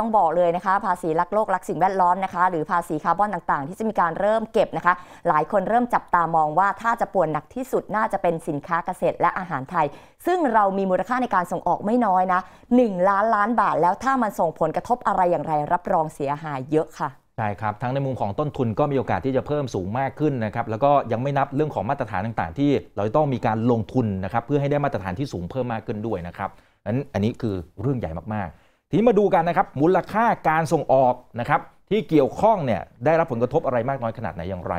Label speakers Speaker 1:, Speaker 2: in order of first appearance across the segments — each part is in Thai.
Speaker 1: ต้องบอกเลยนะคะภาษีรักโลกรักสิ่งแวดล้อมนะคะหรือภาษีคาร์บอนต่าง ๆ ที่จะมีการเริ่มเก็บนะคะ หลายคนเริ่มจับตามองว่า ถ้าจะป่วนหนักที่สุดน่าจะเป็นสินค้าเกษตรและอาหารไทย ซึ่งเรามีมูลค่าในการส่งออกไม่น้อยนะ1ล้านล้านบาท แล้วถ้ามันส่งผลกระทบอะไรอย่างไร รับรองเสียหายเยอะค่ะ
Speaker 2: ใช่ครับ ทั้งในมุมของต้นทุนก็มีโอกาสที่จะเพิ่มสูงมากขึ้นนะครับแล้วก็ยังไม่นับเรื่องของมาตรฐานต่างๆ ที่ เราต้องมีการลงทุนนะครับเพื่อให้ได้มาตรฐานที่สูงเพิ่มมากขึ้นด้วยนะครับนั้นอันนี้คือเรื่องใหญ่มากๆทีมาดูกันนะครับมูลค่าการส่งออกนะครับที่เกี่ยวข้องเนี่ยได้รับผลกระทบอะไรมากน้อยขนาดไหนอย่างไร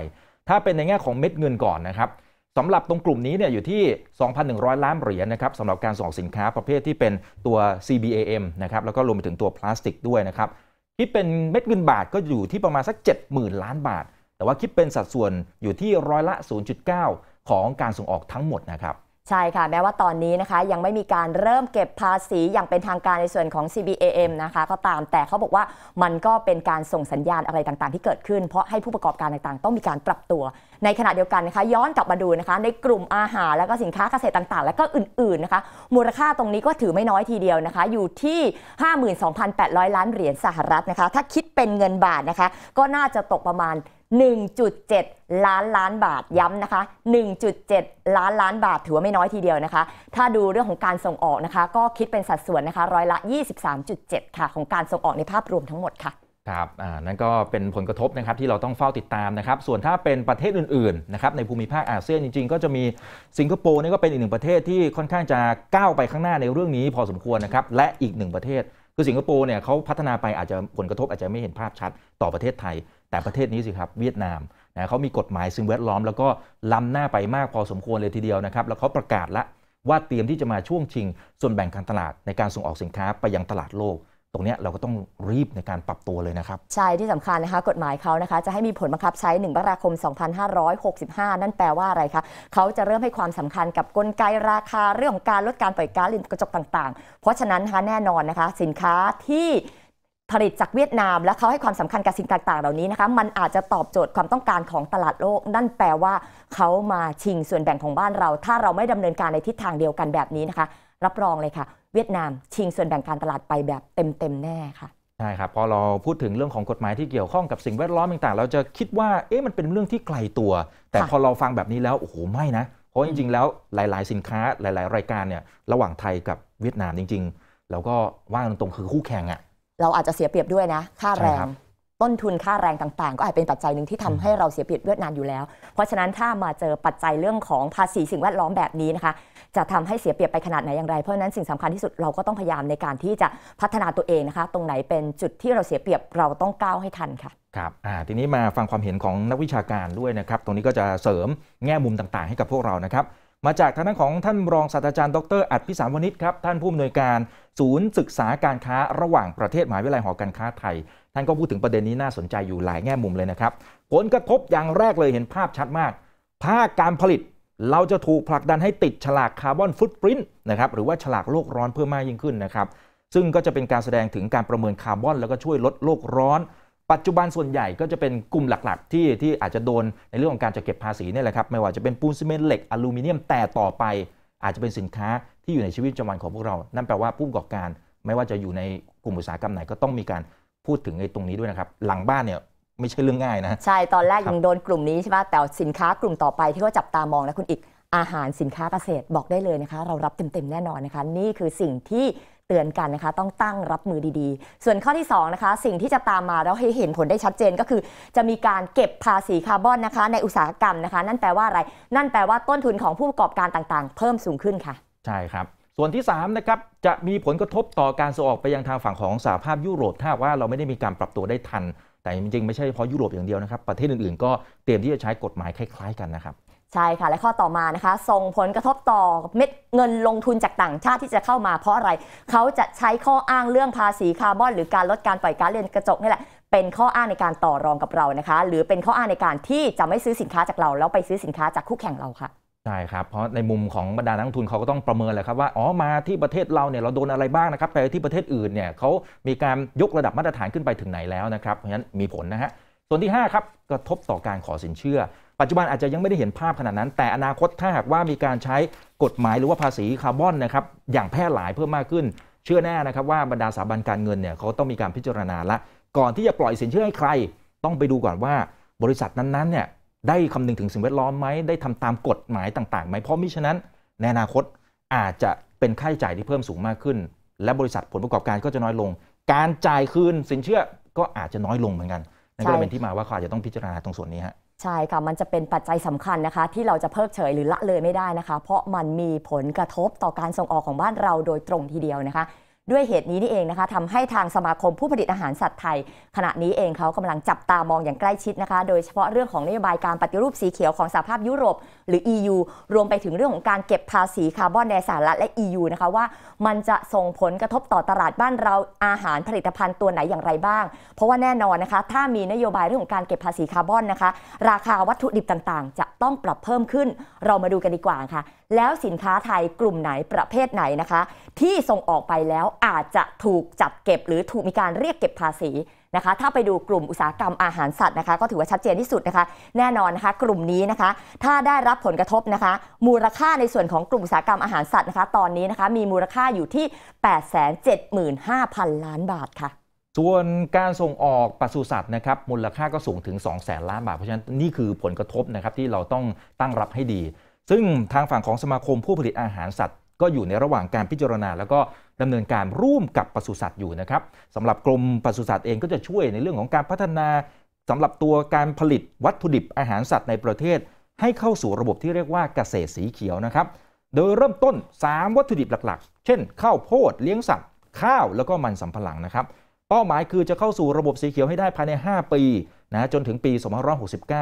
Speaker 2: ถ้าเป็นในแง่ของเม็ดเงินก่อนนะครับสำหรับตรงกลุ่มนี้เนี่ยอยู่ที่ 2,100 ล้านเหรียญนะครับสำหรับการส่งออกสินค้าประเภทที่เป็นตัว CBAM นะครับแล้วก็รวมไปถึงตัวพลาสติกด้วยนะครับคิดเป็นเม็ดเงินบาทก็อยู่ที่ประมาณสัก 70,000 ล้านบาท แต่ว่าคิดเป็นสัดส่วนอยู่ที่ร้อยละ 0.9 ของการส่งออกทั้งหมดนะครับ
Speaker 1: ใช่ค่ะแม้ว่าตอนนี้นะคะยังไม่มีการเริ่มเก็บภาษีอย่างเป็นทางการในส่วนของ CBAM นะคะก็ตามแต่เขาบอกว่ามันก็เป็นการส่งสัญญาณอะไรต่างๆที่เกิดขึ้นเพราะให้ผู้ประกอบการต่างๆ ต้องมีการปรับตัวในขณะเดียวกันนะคะ ย้อนกลับมาดูนะคะในกลุ่มอาหารและก็สินค้าเกษตรต่างๆ และก็อื่นๆนะคะมูลค่าตรงนี้ก็ถือไม่น้อยทีเดียวนะคะ อยู่ที่ 52,800 ล้านเหรียญสหรัฐนะคะ ถ้าคิดเป็นเงินบาทนะคะก็น่าจะตกประมาณ1.7 ล้านล้านบาทย้ำนะคะ1.7 ล้านล้านบาทถือว่าไม่น้อยทีเดียวนะคะถ้าดูเรื่องของการส่งออกนะคะก็คิดเป็นสัดส่วนนะคะร้อยละ 23.7 ค่ะ ของการส่งออกในภาพรวมทั้งหมดค่ะ
Speaker 2: ครับอ่านั่นก็เป็นผลกระทบนะครับที่เราต้องเฝ้าติดตามนะครับส่วนถ้าเป็นประเทศอื่นๆนะครับในภูมิภาคอาเซียนจริงๆ ก็จะมีสิงคโปร์นี่ก็เป็นอีกหนึ่งประเทศที่ค่อนข้างจะก้าวไปข้างหน้าในเรื่องนี้พอสมควรนะครับและอีกหนึ่งประเทศ คือสิงคโปร์เนี่ยเขาพัฒนาไปอาจจะผลกระทบอาจจะไม่เห็นภาพชัดต่อประเทศไทยแต่ประเทศนี้สิครับเวียดนามนะเขามีกฎหมายซึ่งแวดล้อมแล้วก็ล้ำหน้าไปมากพอสมควรเลยทีเดียวนะครับ แล้วเขาประกาศละว่าเตรียมที่จะมาช่วงชิง ส่วนแบ่งการตลาดในการส่งออกสินค้าไปยังตลาดโลก ตรงนี้เราก็ต้องรีบในการปรับตัวเลยนะครับ
Speaker 1: ใช่ที่สำคัญนะคะ กฎหมายเขานะคะจะให้มีผลบังคับใช้1มกราคม 2565 นั่นแปลว่าอะไรคะเขาจะเริ่มให้ความสำคัญกับกลไกราคาเรื่องของการลดการปล่อยก๊าซเรือนกระจกต่าง ๆ เพราะฉะนั้นนะคะแน่นอนนะคะ สินค้าที่ผลิตจากเวียดนาม และเขาให้ความสำคัญกับสินต่าง ๆ เหล่านี้นะคะมันอาจจะตอบโจทย์ความต้องการของตลาดโลก นั่นแปลว่าเขามาชิงส่วนแบ่งของบ้านเรา ถ้าเราไม่ดำเนินการในทิศทางเดียวกันแบบนี้นะคะ รับรองเลยค่ะ เวียดนามชิงส่วนแบ่งการตลาดไปแบบเต็มๆแน่ค่ะ
Speaker 2: ใช่ครับพอเราพูดถึงเรื่องของกฎหมายที่เกี่ยวข้องกับสิ่งแวดล้อมต่างๆเราจะคิดว่าเอ๊ะมันเป็นเรื่องที่ไกลตัว แต่พอเราฟังแบบนี้แล้วโอ้โหไม่นะเพราะจริงๆแล้วหลายๆสินค้าหลาย ๆ รายการเนี่ยระหว่างไทยกับเวียดนามจริงๆแล้วก็ว่าตรงๆคือคู่แข่งอะ่ะ
Speaker 1: เราอาจจะเสียเปรียบด้วยนะ ค่าแรงต้นทุนค่าแรงต่างๆ ก็อาจเป็นปัจจัยหนึ่งที่ทำให้เราเสียเปรียบเวียดนามอยู่แล้ว เพราะฉะนั้นถ้ามาเจอปัจจัยเรื่องของภาษีสิ่งแวดล้อมแบบนี้นะคะ จะทำให้เสียเปรียบไปขนาดไหนอย่างไร เพราะฉะนั้นสิ่งสำคัญที่สุด เราก็ต้องพยายามในการที่จะพัฒนาตัวเองนะคะ ตรงไหนเป็นจุดที่เราเสียเปรียบเราต้องก้าวให้ทันค่ะ
Speaker 2: ครับทีนี้มาฟังความเห็นของนักวิชาการด้วยนะครับ ตรงนี้ก็จะเสริมแง่มุมต่างๆให้กับพวกเรานะครับมาจากทางด้านของท่านรองศาสตราจารย์ดรอัดพิสารวณิชครับท่านผู้อำนวยการศูนย์ศึกษาการค้าระหว่างประเทศมหาวิทยาลัยหอการค้าไทย ท่านก็พูดถึงประเด็นนี้น่าสนใจอยู่หลายแง่มุมเลยนะครับ ผลกระทบอย่างแรกเลยเห็นภาพชัดมากภาคการผลิตเราจะถูกผลักดันให้ติดฉลากคาร์บอนฟุตปรินต์นะครับหรือว่าฉลากโลกร้อนเพิ่มมากยิ่งขึ้นนะครับซึ่งก็จะเป็นการแสดงถึงการประเมินคาร์บอน แล้วก็ช่วยลดโลกร้อนปัจจุบันส่วนใหญ่ก็จะเป็นกลุ่มหลักๆ ที่ที่อาจจะโดนในเรื่องของการจะเก็บภาษีนี่แหละครับไม่ว่าจะเป็นปูนซีเมนต์เหล็กอลูมิเนียมแต่ต่อไปอาจจะเป็นสินค้าที่อยู่ในชีวิตประจำวันของพวกเรา นั่นแปลว่าผู้ประกอบการ ไม่ว่าจะอยู่ในกลุ่มอุตสาหกรรมไหนก็ต้องมีการพูดถึงในตรงนี้ด้วยนะครับหลังบ้านเนี่ยไม่ใช่เรื่องง่ายนะใช่
Speaker 1: ตอนแรกยังโดนกลุ่มนี้ใช่ไหมแต่สินค้ากลุ่มต่อไปที่เขาจับตามองนะคุณอีกอาหารสินค้าเกษตรบอกได้เลยนะคะ เรารับเต็มๆแน่นอนนะคะ นี่คือสิ่งที่เตือนกันนะคะ ต้องตั้งรับมือดีๆ ส่วนข้อที่2นะคะสิ่งที่จะตามมาแล้วให้เห็นผลได้ชัดเจนก็คือจะมีการเก็บภาษีคาร์บอนนะคะ ในอุตสาหกรรมนะคะ นั่นแปลว่าอะไร นั่นแปลว่าต้นทุนของผู้ประกอบการต่างๆ เพิ่มสูงขึ้นค่ะ
Speaker 2: ใช่ครับ ส่วนที่3นะครับจะมีผลกระทบต่อการส่งออกไปยังทางฝั่งของสหภาพยุโรปถ้าว่าเราไม่ได้มีการปรับตัวได้ทัน แต่จริงๆไม่ใช่เฉพาะยุโรปอย่างเดียวนะครับประเทศอื่นๆก็เตรียมที่จะใช้กฎหมายคล้าย ๆกันนะครับ
Speaker 1: ใช่ค่ะ และข้อต่อมานะคะส่งผลกระทบต่อเม็ดเงินลงทุนจากต่างชาติที่จะเข้ามาเพราะอะไรเขาจะใช้ข้ออ้างเรื่องภาษีคาร์บอนหรือการลดการปล่อยก๊าซเรือนกระจกนี่แหละเป็นข้ออ้างในการต่อรองกับเรานะคะหรือเป็นข้ออ้างในการที่จะไม่ซื้อสินค้าจากเราแล้วไปซื้อสินค้าจากคู่แข่งเราค่ะ
Speaker 2: ใช่ครับเพราะในมุมของบรรดานักทุนเขาก็ต้องประเมินแหละครับว่าอ๋อมาที่ประเทศเราเนี่ยเราโดนอะไรบ้างนะครับไปที่ประเทศอื่นเนี่ยเขามีการยกระดับมาตรฐานขึ้นไปถึงไหนแล้วนะครับเพราะฉะนั้นมีผลนะฮะส่วนที่5ครับกระทบต่อการขอสินเชื่อปัจจุบันอาจจะยังไม่ได้เห็นภาพขนาดนั้น แต่อนาคตถ้าหากว่ามีการใช้กฎหมายหรือว่าภาษีคาร์บอนนะครับอย่างแพร่หลายเพิ่มมากขึ้น เชื่อแน่นะครับว่าบรรดาสถาบันการเงินเนี่ยเขาต้องมีการพิจารณาละก่อนที่จะปล่อยสินเชื่อให้ใครต้องไปดูก่อนว่าบริษัทนั้นๆเนี่ยได้คำนึงถึงสิ่งแวดล้อมไหมได้ทำตามกฎหมายต่างๆไหมเพราะมิฉะนั้น ในอนาคตอาจจะเป็นค่าใช้จ่ายที่เพิ่มสูงมากขึ้น และบริษัทผลประกอบการก็จะน้อยลง การจ่ายคืนสินเชื่อก็อาจจะน้อยลงเหมือนกันนั่นก็เป็นที่มาว่าเขาอาจจะต้องพิจารณาตรงส่วนนี้ฮะ
Speaker 1: ใช่ค่ะ มันจะเป็นปัจจัยสำคัญนะคะ ที่เราจะเพิกเฉยหรือละเลยไม่ได้นะคะ เพราะมันมีผลกระทบต่อการส่งออกของบ้านเราโดยตรงทีเดียวนะคะด้วยเหตุนี้นี่เองนะคะทำให้ทางสมาคมผู้ผลิตอาหารสัตว์ไทยขณะนี้เองเขากำลังจับตามองอย่างใกล้ชิดนะคะ โดยเฉพาะเรื่องของนโยบายการปฏิรูปสีเขียวของสหภาพยุโรป หรือ EU รวมไปถึงเรื่องของการเก็บภาษีคาร์บอนในสหรัฐและ EU นะคะว่ามันจะส่งผลกระทบต่อตลาดบ้านเราอาหารผลิตภัณฑ์ตัวไหนอย่างไรบ้าง เพราะว่าแน่นอนนะคะถ้ามีนโยบายเรื่องของการเก็บภาษีคาร์บอนนะคะ ราคาวัตถุดิบต่างๆ จะต้องปรับเพิ่มขึ้น เรามาดูกันดีกว่าค่ะ แล้วสินค้าไทยกลุ่มไหนประเภทไหนนะคะที่ส่งออกไปแล้วอาจจะถูกจับเก็บ หรือถูกมีการเรียกเก็บภาษีนะคะถ้าไปดูกลุ่มอุตสาหกรรมอาหารสัตว์นะคะก็ถือว่าชัดเจนที่สุดนะคะ แน่นอนนะคะกลุ่มนี้นะคะ ถ้าได้รับผลกระทบนะคะมูลค่าในส่วนของกลุ่มอุตสาหกรรมอาหารสัตว์นะคะตอนนี้นะคะมีมูลค่าอยู่ที่ 875,000 ล้านบาทค่ะ
Speaker 2: ส่วนการส่งออกปศุสัตว์นะครับมูลค่าก็สูงถึง 2 0 0แสนล้านบาท เพราะฉะนั้นนี่คือผลกระทบนะครับที่เราต้องตั้งรับให้ดี ซึ่งทางฝั่งของสมาคมผู้ผลิตอาหารสัตว์ ก็อยู่ในระหว่างการพิจารณาแล้วก็ดำเนินการร่วมกับปศุสัตว์อยู่นะครับสำหรับกรมปศุสัตว์เองก็จะช่วยในเรื่องของการพัฒนา สำหรับตัวการผลิตวัตถุดิบอาหารสัตว์ในประเทศ ให้เข้าสู่ระบบที่เรียกว่าเกษตรสีเขียวนะครับโดยเริ่มต้น 3 วัตถุดิบหลักๆ เช่นข้าวโพดเลี้ยงสัตว์ ข้าวแล้วก็มันสำปะหลังนะครับเป้าหมายคือจะเข้าสู่ระบบสีเขียวให้ได้ภายใน5 ปีนะจนถึงปี 2569 เ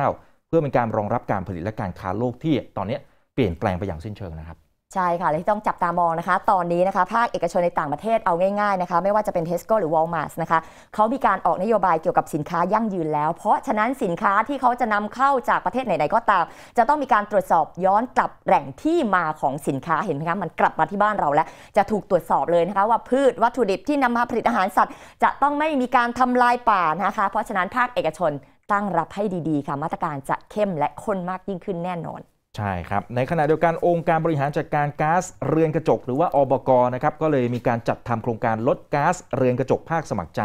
Speaker 2: พื่อเป็นการรองรับการผลิตและการค้าโลกที่ตอนนี้เปลี่ยนแปลงไปอย่างสิ้นเชิงนะครับ
Speaker 1: ใช่ค่ะเลยที่ต้องจับตามองนะคะตอนนี้นะคะภาคเอกชนในต่างประเทศเอาง่ายๆนะคะไม่ว่าจะเป็นเทสโก้หรือวอลมาร์สนะคะเขามีการออกนโยบายเกี่ยวกับสินค้ายั่งยืนแล้ว เพราะฉะนั้นสินค้าที่เขาจะนำเข้าจากประเทศไหนๆก็ตาม จะต้องมีการตรวจสอบย้อนกลับแหล่งที่มาของสินค้าเห็นไหมคะมันกลับมาที่บ้านเราแล้วจะถูกตรวจสอบเลยนะคะ ว่าพืชวัตถุดิบที่นำมาผลิตอาหารสัตว์ จะต้องไม่มีการทำลายป่านะคะ เพราะฉะนั้นภาคเอกชนตั้งรับให้ดีๆค่ะมาตรการจะเข้มและข้นมากยิ่งขึ้นแน่นอน
Speaker 2: ใช่ครับ ในขณะเดียวกันองค์การบริหารจัดการก๊าซเรือนกระจก หรือว่าอบกนะครับก็เลยมีการจัดทำโครงการลดก๊าซเรือนกระจกภาคสมัครใจ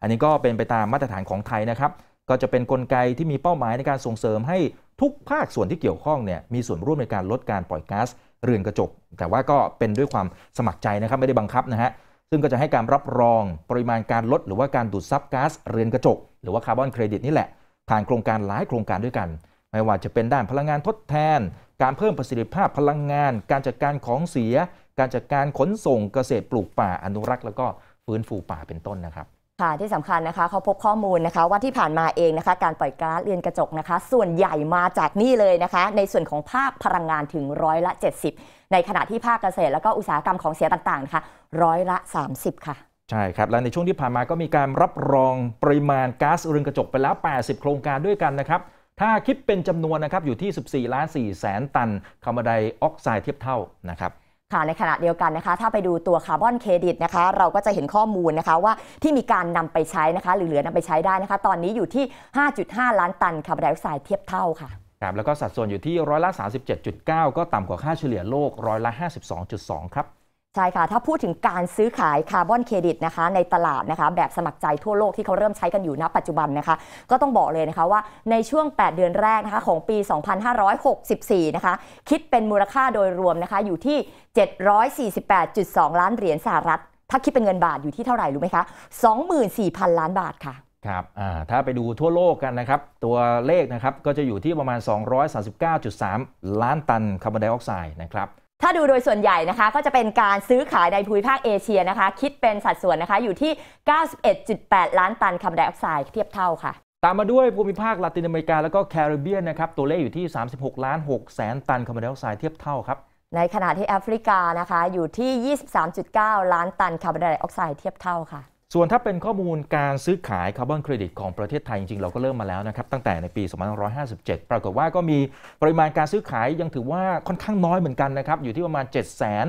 Speaker 2: อันนี้ก็เป็นไปตามมาตรฐานของไทยนะครับก็จะเป็นนกลไกที่มีเป้าหมายในการส่งเสริมให้ทุกภาคส่วนที่เกี่ยวข้องเนี่ยมีส่วนร่วมในการลดการปล่อยก๊าซเรือนกระจก แต่ว่าก็เป็นด้วยความสมัครใจนะครับไม่ได้บังคับนะฮะซึ่งก็จะให้การรับรองปริมาณการลดหรือว่าการดูดซับก๊าซเรือนกระจกหรือว่าคาร์บอนเครดิตนี่แหละผ่านโครงการหลายโครงการด้วยกันไม่ว่าจะเป็นด้านพลังงานทดแทน การเพิ่มประสิทธิภาพพลังงาน การจัดการของเสีย การจัดการขนส่งเกษตรปลูกป่าอนุรักษ์แล้วก็ฟื้นฟูป่าเป็นต้นนะครับ
Speaker 1: ค่ะที่สำคัญนะคะเขาพบข้อมูลนะคะว่าที่ผ่านมาเองนะคะ การปล่อยก๊าซเรือนกระจกนะคะ ส่วนใหญ่มาจากนี่เลยนะคะ ในส่วนของภาคพลังงานถึงร้อยละ 70 ในขณะที่ภาคเกษตรแล้วก็อุตสาหกรรมของเสียต่างๆนะคะร้อยละ 30 ค่ะ
Speaker 2: ใช่ครับและในช่วงที่ผ่านมาก็มีการรับรองปริมาณก๊าซเรือนกระจกไปแล้ว80 โครงการด้วยกันนะครับถ้าคิดเป็นจำนวนนะครับอยู่ที่ 14 ล้าน 4 แสนตัน คาร์บอนไดออกไซด์เทียบเท่า นะครับ
Speaker 1: ค่ะในขณะเดียวกันนะคะ ถ้าไปดูตัวคาร์บอนเครดิตนะคะ เราก็จะเห็นข้อมูลนะคะว่าที่มีการนำไปใช้นะคะ หรือเหลือนำไปใช้ได้นะคะ ตอนนี้อยู่ที่ 5.5 ล้านตัน คาร์บอนไดออกไซด์เทียบเท่าค่ะ
Speaker 2: ครับแล้วก็สัดส่วนอยู่ที่ร้อยละ37.9 ก็ต่ำกว่าค่าเฉลี่ยโลกร้อยละ52.2 ครับ
Speaker 1: ใช่ค่ะถ้าพูดถึงการซื้อขายคาร์บอนเครดิตนะคะ ในตลาดนะคะแบบสมัครใจทั่วโลกที่เขาเริ่มใช้กันอยู่ณปัจจุบันนะคะก็ต้องบอกเลยนะคะว่าในช่วง 8 เดือนแรกนะคะของปี 2564 นะคะคิดเป็นมูลค่าโดยรวมนะคะอยู่ที่ 748.2 ล้านเหรียญสหรัฐ ถ้าคิดเป็นเงินบาทอยู่ที่เท่าไหร่รู้ไหมคะ 24,000 ล้านบาทค่ะ
Speaker 2: ครับถ้าไปดูทั่วโลกกันนะครับ ตัวเลขนะครับก็จะอยู่ที่ประมาณ 239.3 ล้านตันคาร์บอนไดออกไซด์นะครับ
Speaker 1: ถ้าดูโดยส่วนใหญ่นะคะก็จะเป็นการซื้อขายในภูมิภาคเอเชียนะคะคิดเป็นสัดส่วนนะคะอยู่ที่ 91.8 ล้านตันคาร์บอนไดออกไซด์เทียบเท่าค่ะ
Speaker 2: ตามมาด้วยภูมิภาคลาตินอเมริกาแล้วก็แคริบเบียนนะครับตัวเลขอยู่ที่ 36ล้าน6แสนตันคาร์บอนไดออกไซด์เทียบเท่าครับ
Speaker 1: ในขณะที่แอฟริกานะคะอยู่ที่ 23.9 ล้านตันคาร์บอนไดออกไซด์เทียบเท่าค่ะ
Speaker 2: ส่วนถ้าเป็นข้อมูลการซื้อขายคาร์บอนเครดิตของประเทศไทยจริง ๆ เราก็เริ่มมาแล้วนะครับตั้งแต่ในปี2557 ปรากฏว่าก็มีปริมาณการซื้อขายยังถือว่าค่อนข้างน้อยเหมือนกันนะครับอยู่ที่ประมาณ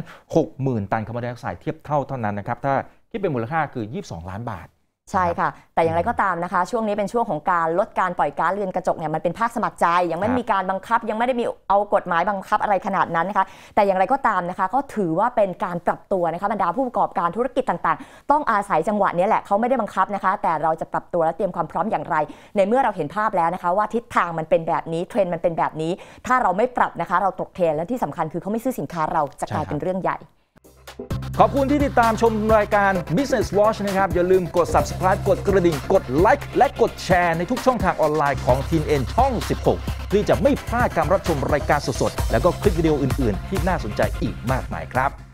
Speaker 2: 760,000ตันคาร์บอนไดออกไซด์เทียบเท่าเท่านั้นนะครับถ้าที่เป็นมูลค่าคือ 22 ล้านบาทใช่
Speaker 1: ค่ะ แต่อย่างไรก็ตามนะคะช่วงนี้เป็นช่วงของการลดการปล่อยก๊าซเรือนกระจกเนี่ยมันเป็นภาคสมัครใจยังไม่มีการบังคับ ยังไม่ได้มีเอากฎหมายบังคับอะไรขนาดนั้นนะคะ แต่อย่างไรก็ตามนะคะ ก็ถือว่าเป็นการปรับตัวนะคะบรรดาผู้ประกอบการธุรกิจต่างๆ ต้องอาศัยจังหวะนี้แหละเขาไม่ได้บังคับนะคะ แต่เราจะปรับตัวและเตรียมความพร้อมอย่างไร ในเมื่อเราเห็นภาพแล้วนะคะ ว่าทิศทางมันเป็นแบบนี้เทรนด์มันเป็นแบบนี้ถ้าเราไม่ปรับนะคะเราตกเทรนและที่สำคัญคือเขาไม่ซื้อสินค้าเราจะกลายเป็นเรื่องใหญ่
Speaker 2: ขอบคุณที่ติดตามชมรายการ Business Watch นะครับ อย่าลืมกด subscribe กดกระดิ่ง กดไลค์และกดแชร์ในทุกช่องทางออนไลน์ของ t ีเอ็นช่อง 16เพื่อจะไม่พลาดการรับชมรายการสดๆ แล้วก็คลิปวิดีโออื่นๆ ที่น่าสนใจอีกมากมายครับ